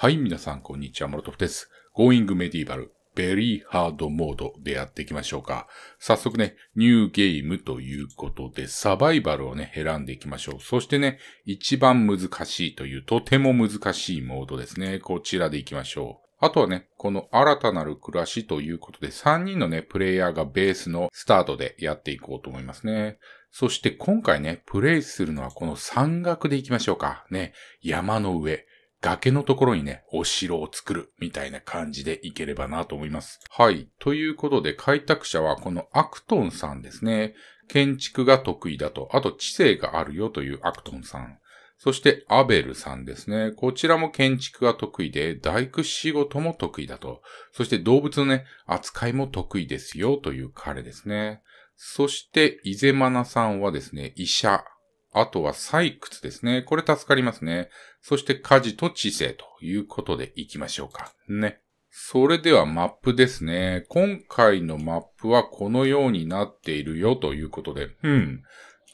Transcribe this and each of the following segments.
はい、皆さん、こんにちは。モロトフです。Going Medieval Very Hard モードでやっていきましょうか。早速ね、ニューゲームということで、サバイバルをね、選んでいきましょう。そしてね、一番難しいという、とても難しいモードですね。こちらでいきましょう。あとはね、この新たなる暮らしということで、3人のね、プレイヤーがベースのスタートでやっていこうと思いますね。そして今回ね、プレイするのはこの山岳でいきましょうか。ね、山の上。崖のところにね、お城を作るみたいな感じでいければなと思います。はい。ということで、開拓者はこのアクトンさんですね。建築が得意だと、あと知性があるよというアクトンさん。そしてアベルさんですね。こちらも建築が得意で、大工仕事も得意だと。そして動物のね、扱いも得意ですよという彼ですね。そして、イゼマナさんはですね、医者あとは採掘ですね。これ助かりますね。そして火事と知性ということでいきましょうか。ね。それではマップですね。今回のマップはこのようになっているよということで、うん。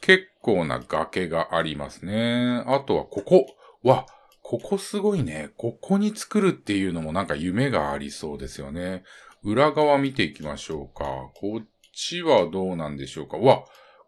結構な崖がありますね。あとはここ。わ、ここすごいね。ここに作るっていうのもなんか夢がありそうですよね。裏側見ていきましょうか。こっちはどうなんでしょうか。わ、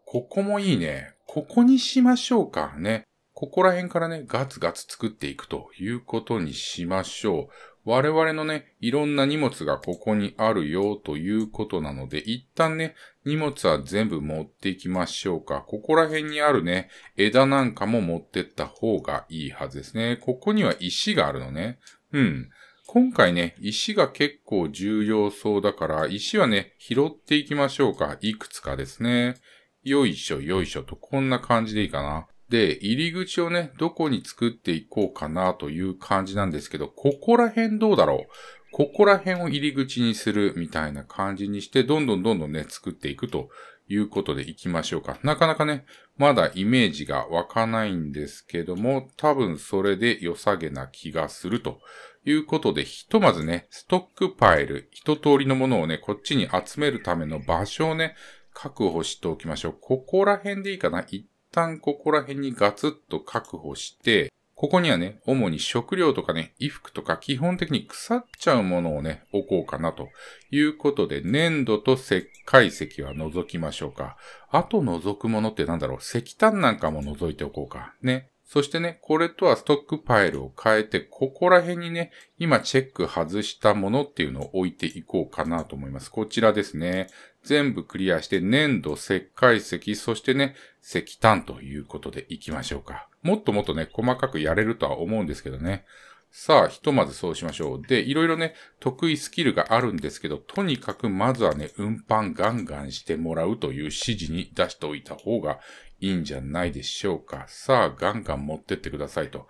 ここもいいね。ここにしましょうかね。ここら辺からね、ガツガツ作っていくということにしましょう。我々のね、いろんな荷物がここにあるよということなので、一旦ね、荷物は全部持っていきましょうか。ここら辺にあるね、枝なんかも持ってった方がいいはずですね。ここには石があるのね。うん。今回ね、石が結構重要そうだから、石はね、拾っていきましょうか。いくつかですね。よいしょよいしょとこんな感じでいいかな。で、入り口をね、どこに作っていこうかなという感じなんですけど、ここら辺どうだろうここら辺を入り口にするみたいな感じにして、どんどんどんどんね、作っていくということでいきましょうか。なかなかね、まだイメージが湧かないんですけども、多分それで良さげな気がするということで、ひとまずね、ストックパイル、一通りのものをね、こっちに集めるための場所をね、確保しておきましょう。ここら辺でいいかな一旦ここら辺にガツッと確保して、ここにはね、主に食料とかね、衣服とか基本的に腐っちゃうものをね、置こうかなということで、粘土と石灰石は除きましょうか。あと除くものってなんだろう、石炭なんかも除いておこうか。ね。そしてね、これとはストックパイルを変えて、ここら辺にね、今チェック外したものっていうのを置いていこうかなと思います。こちらですね。全部クリアして、粘土、石灰石、そしてね、石炭ということでいきましょうか。もっともっとね、細かくやれるとは思うんですけどね。さあ、ひとまずそうしましょう。で、いろいろね、得意スキルがあるんですけど、とにかくまずはね、運搬ガンガンしてもらうという指示に出しておいた方がいいんじゃないでしょうか。さあ、ガンガン持ってってくださいと。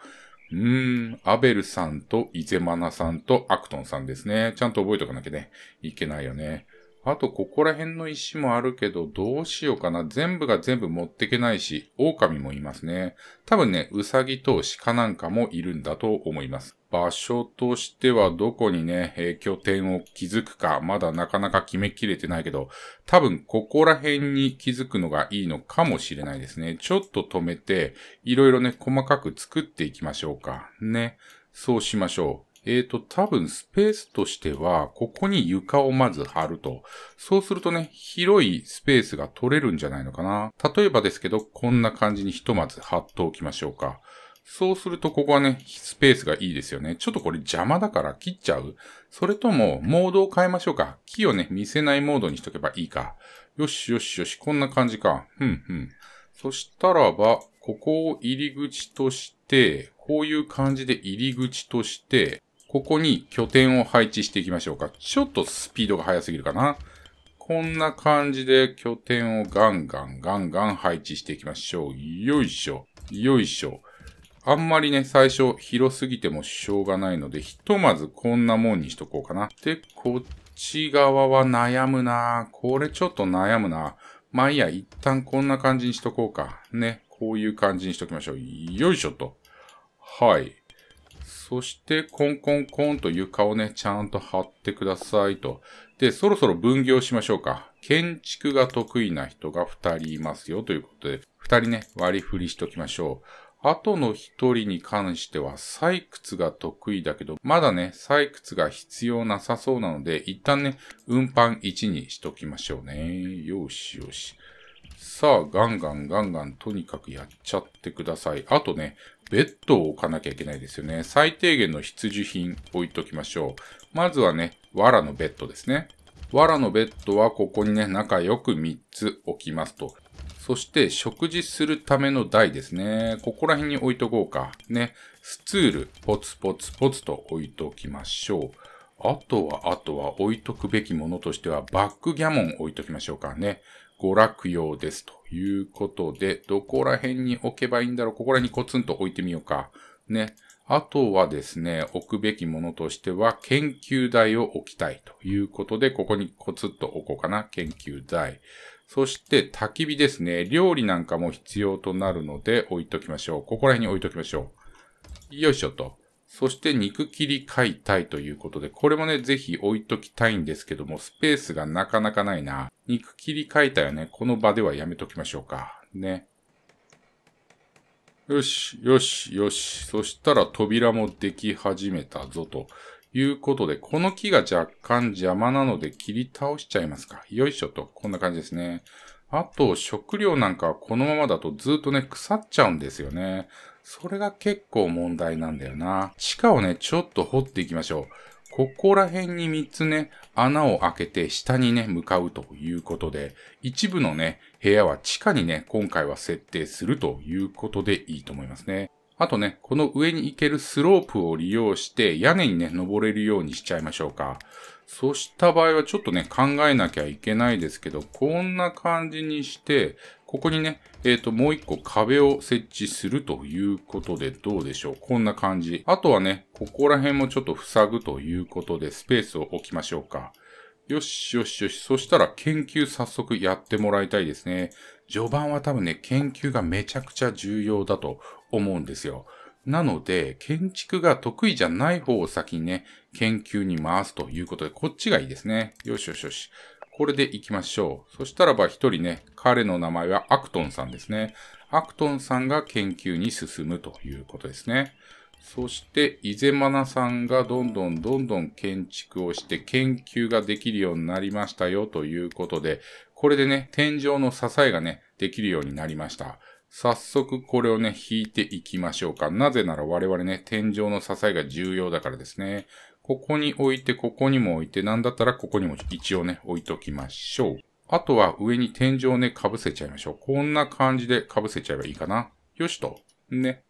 うーん、アベルさんとイゼマナさんとアクトンさんですね。ちゃんと覚えとかなきゃね、いけないよね。あとここら辺の石もあるけど、どうしようかな。全部が全部持ってけないし、狼もいますね。多分ね、ウサギと鹿なんかもいるんだと思います。場所としてはどこにね、えー、拠点を築くか、まだなかなか決めきれてないけど、多分ここら辺に気づくのがいいのかもしれないですね。ちょっと止めて、いろいろね、細かく作っていきましょうか。ね。そうしましょう。えっ、ー、と、多分スペースとしては、ここに床をまず張ると。そうするとね、広いスペースが取れるんじゃないのかな。例えばですけど、こんな感じにひとまず張っておきましょうか。そうするとここはね、スペースがいいですよね。ちょっとこれ邪魔だから切っちゃうそれとも、モードを変えましょうか。木をね、見せないモードにしとけばいいか。よしよしよし、こんな感じか。ふんふん。そしたらば、ここを入り口として、こういう感じで入り口として、ここに拠点を配置していきましょうか。ちょっとスピードが速すぎるかな。こんな感じで拠点をガンガンガンガン配置していきましょう。よいしょ。よいしょ。あんまりね、最初広すぎてもしょうがないので、ひとまずこんなもんにしとこうかな。で、こっち側は悩むなこれちょっと悩むなまあいいや、一旦こんな感じにしとこうか。ね。こういう感じにしときましょう。よいしょと。はい。そして、コンコンコンと床をね、ちゃんと張ってくださいと。で、そろそろ分業しましょうか。建築が得意な人が2人いますよということで、2人ね、割り振りしときましょう。あとの1人に関しては、採掘が得意だけど、まだね、採掘が必要なさそうなので、一旦ね、運搬1にしときましょうね。よしよし。さあ、ガンガンガンガンとにかくやっちゃってください。あとね、ベッドを置かなきゃいけないですよね。最低限の必需品置いときましょう。まずはね、藁のベッドですね。藁のベッドはここにね、仲良く3つ置きますと。そして食事するための台ですね。ここら辺に置いとこうか。ね。スツール、ポツポツポツと置いときましょう。あとは、あとは置いとくべきものとしては、バックギャモン置いときましょうかね。娯楽用ですということで、どこら辺に置けばいいんだろうここら辺にコツンと置いてみようか。ね。あとはですね、置くべきものとしては、研究台を置きたいということで、ここにコツッと置こうかな。研究台。そして、焚き火ですね。料理なんかも必要となるので、置いときましょう。ここら辺に置いときましょう。よいしょと。そして肉切り解体ということで、これもね、ぜひ置いときたいんですけども、スペースがなかなかないな。肉切り解体はね、この場ではやめときましょうか。ね。よし、よし、よし。そしたら扉もでき始めたぞと。いうことで、この木が若干邪魔なので切り倒しちゃいますか。よいしょと。こんな感じですね。あと、食料なんかはこのままだとずっとね、腐っちゃうんですよね。それが結構問題なんだよな。地下をね、ちょっと掘っていきましょう。ここら辺に3つね、穴を開けて下にね、向かうということで、一部のね、部屋は地下にね、今回は設定するということでいいと思いますね。あとね、この上に行けるスロープを利用して屋根にね、登れるようにしちゃいましょうか。そうした場合はちょっとね、考えなきゃいけないですけど、こんな感じにして、ここにね、えっ、ー、と、もう一個壁を設置するということでどうでしょうこんな感じ。あとはね、ここら辺もちょっと塞ぐということでスペースを置きましょうか。よしよしよし。そしたら研究早速やってもらいたいですね。序盤は多分ね、研究がめちゃくちゃ重要だと思うんですよ。なので、建築が得意じゃない方を先にね、研究に回すということで、こっちがいいですね。よしよしよし。これで行きましょう。そしたらば一人ね、彼の名前はアクトンさんですね。アクトンさんが研究に進むということですね。そして、イゼマナさんがどんどんどんどん建築をして研究ができるようになりましたよということで、これでね、天井の支えがね、できるようになりました。早速これをね、引いていきましょうか。なぜなら我々ね、天井の支えが重要だからですね。ここに置いて、ここにも置いて、なんだったらここにも一応ね、置いときましょう。あとは上に天井をね、かぶせちゃいましょう。こんな感じでかぶせちゃえばいいかな。よしと。ね。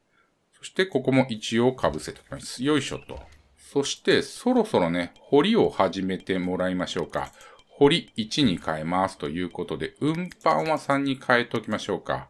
そしてここも一応かぶせておきます。よいしょと。そしてそろそろね、掘りを始めてもらいましょうか。掘り1に変えますということで、運搬は3に変えておきましょうか。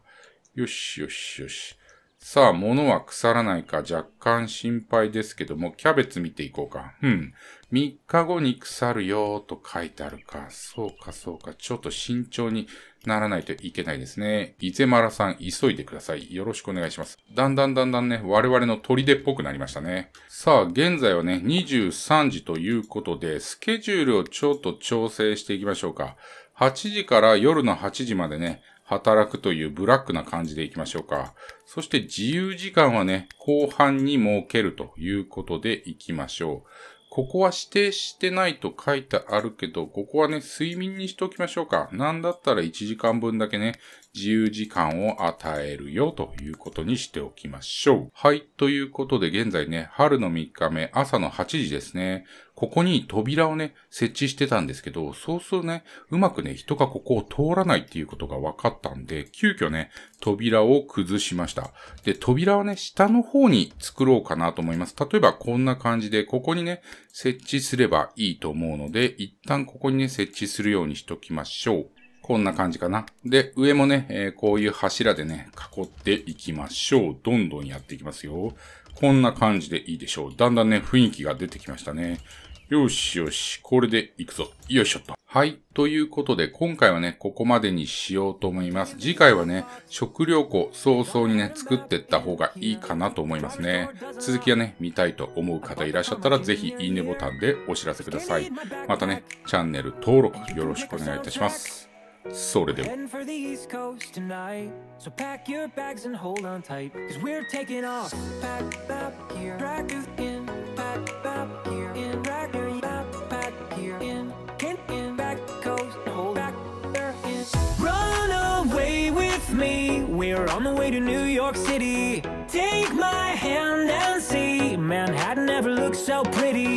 よしよしよし。さあ、物は腐らないか若干心配ですけども、キャベツ見ていこうか。うん。3日後に腐るよと書いてあるか。そうか、そうか。ちょっと慎重にならないといけないですね。伊勢丸さん、急いでください。よろしくお願いします。だんだんだんだんね、我々の砦っぽくなりましたね。さあ、現在はね、23時ということで、スケジュールをちょっと調整していきましょうか。8時から夜の8時までね、働くというブラックな感じでいきましょうか。そして自由時間はね、後半に設けるということでいきましょう。ここは指定してないと書いてあるけど、ここはね、睡眠にしておきましょうか。なんだったら1時間分だけね、自由時間を与えるよということにしておきましょう。はい。ということで現在ね、春の3日目、朝の8時ですね。ここに扉をね、設置してたんですけど、そうするとね、うまくね、人がここを通らないっていうことが分かったんで、急遽ね、扉を崩しました。で、扉はね、下の方に作ろうかなと思います。例えばこんな感じで、ここにね、設置すればいいと思うので、一旦ここにね、設置するようにしときましょう。こんな感じかな。で、上もね、えー、こういう柱でね、囲っていきましょう。どんどんやっていきますよ。こんな感じでいいでしょう。だんだんね、雰囲気が出てきましたね。よしよし、これで行くぞ。よいしょっと。はい。ということで、今回はね、ここまでにしようと思います。次回はね、食料庫早々にね、作ってった方がいいかなと思いますね。続きはね、見たいと思う方いらっしゃったら、ぜひいいねボタンでお知らせください。またね、チャンネル登録よろしくお願いいたします。それでは。to New York City Take my hand and see Manhattan never looked so pretty